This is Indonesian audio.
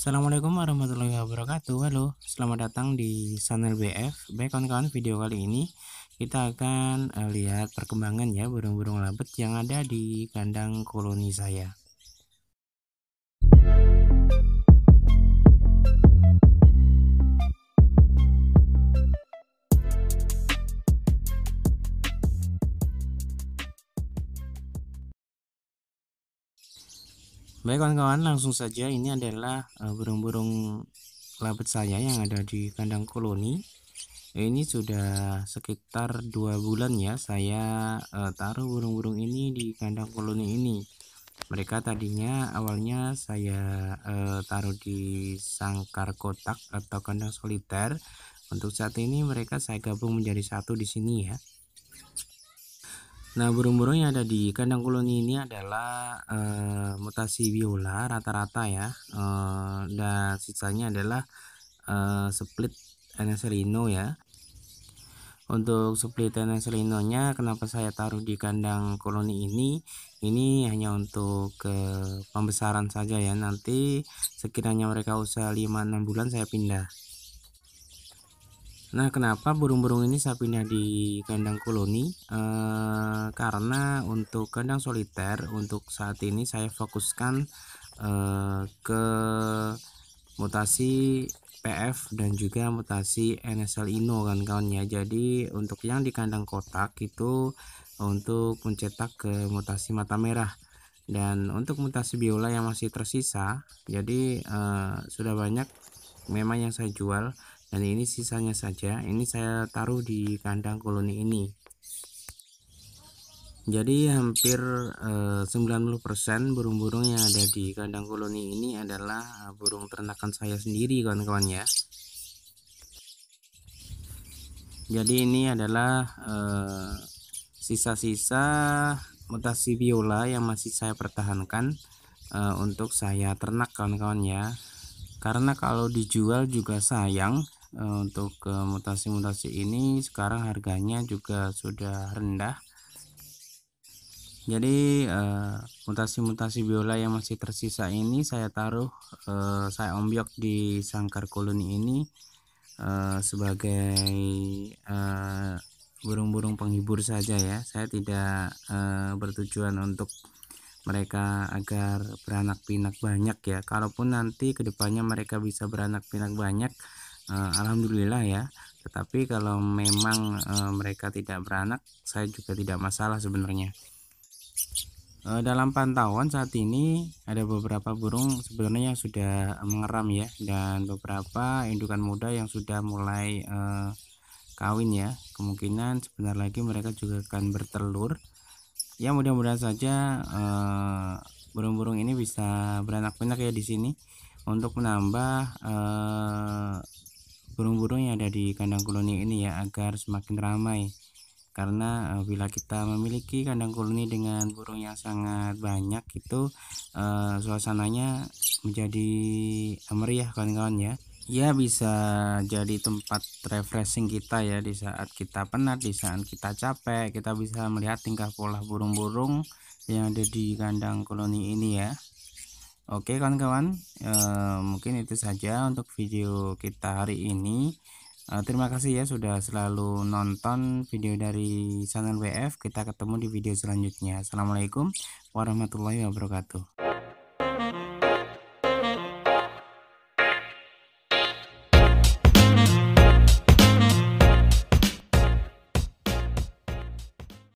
Assalamualaikum warahmatullahi wabarakatuh Halo, selamat datang di channel BF Baik kawan-kawan, video kali ini kita akan eh, lihat perkembangan ya burung-burung labet yang ada di kandang koloni saya Baik kawan-kawan, langsung saja ini adalah eh, burung-burung labet saya yang ada di kandang koloni. Ini sudah sekitar dua bulan ya saya eh, taruh burung-burung ini di kandang koloni ini. Mereka tadinya awalnya saya eh, taruh di sangkar kotak atau kandang soliter. Untuk saat ini mereka saya gabung menjadi satu di sini ya. Nah, burung-burung yang ada di kandang koloni ini adalah e, mutasi biola rata-rata ya. E, dan sisanya adalah e, split anaserino ya. Untuk split nya kenapa saya taruh di kandang koloni ini? Ini hanya untuk ke pembesaran saja ya. Nanti sekiranya mereka usaha 5 6 bulan saya pindah. Nah, kenapa burung-burung ini saya pindah di kandang koloni? E, karena untuk kandang soliter untuk saat ini saya fokuskan e, ke mutasi PF dan juga mutasi NSL Ino kan kawan ya. Jadi untuk yang di kandang kotak itu untuk mencetak ke mutasi mata merah dan untuk mutasi biola yang masih tersisa jadi e, sudah banyak memang yang saya jual dan ini sisanya saja ini saya taruh di kandang koloni ini jadi hampir eh, 90% burung-burung yang ada di kandang koloni ini adalah eh, burung ternakan saya sendiri kawan-kawan ya jadi ini adalah eh, sisa-sisa eh, mutasi biola yang masih saya pertahankan eh, untuk saya ternak kawan-kawan ya karena kalau dijual juga sayang Eh, untuk eh, mutasi-mutasi ini sekarang harganya juga sudah rendah jadi eh, mutasi-mutasi biola yang masih tersisa ini saya taruh saya ombyok di sangkar koloni ini sebagai burung-burung penghibur saja ya saya tidak bertujuan untuk mereka agar beranak pinak banyak ya kalaupun nanti kedepannya mereka bisa beranak pinak banyak uh, alhamdulillah ya tetapi kalau memang e, mereka tidak beranak saya juga tidak masalah sebenarnya e, dalam pantauan saat ini ada beberapa burung sebenarnya yang sudah mengeram ya dan beberapa indukan muda yang sudah mulai e, kawin ya kemungkinan sebentar lagi mereka juga akan bertelur ya mudah-mudahan saja burung-burung ini bisa beranak pinak ya di sini untuk menambah burung-burung yang ada di kandang koloni ini ya agar semakin ramai karena uh, bila kita memiliki kandang koloni dengan burung yang sangat banyak itu uh, suasananya menjadi meriah kawan-kawan ya ya bisa jadi tempat refreshing kita ya di saat kita penat di saat kita capek kita bisa melihat tingkah pola burung-burung yang ada di kandang koloni ini ya Oke kawan-kawan e, mungkin itu saja untuk video kita hari ini e, terima kasih ya sudah selalu nonton video dari channel WF kita ketemu di video selanjutnya Assalamualaikum warahmatullahi wabarakatuh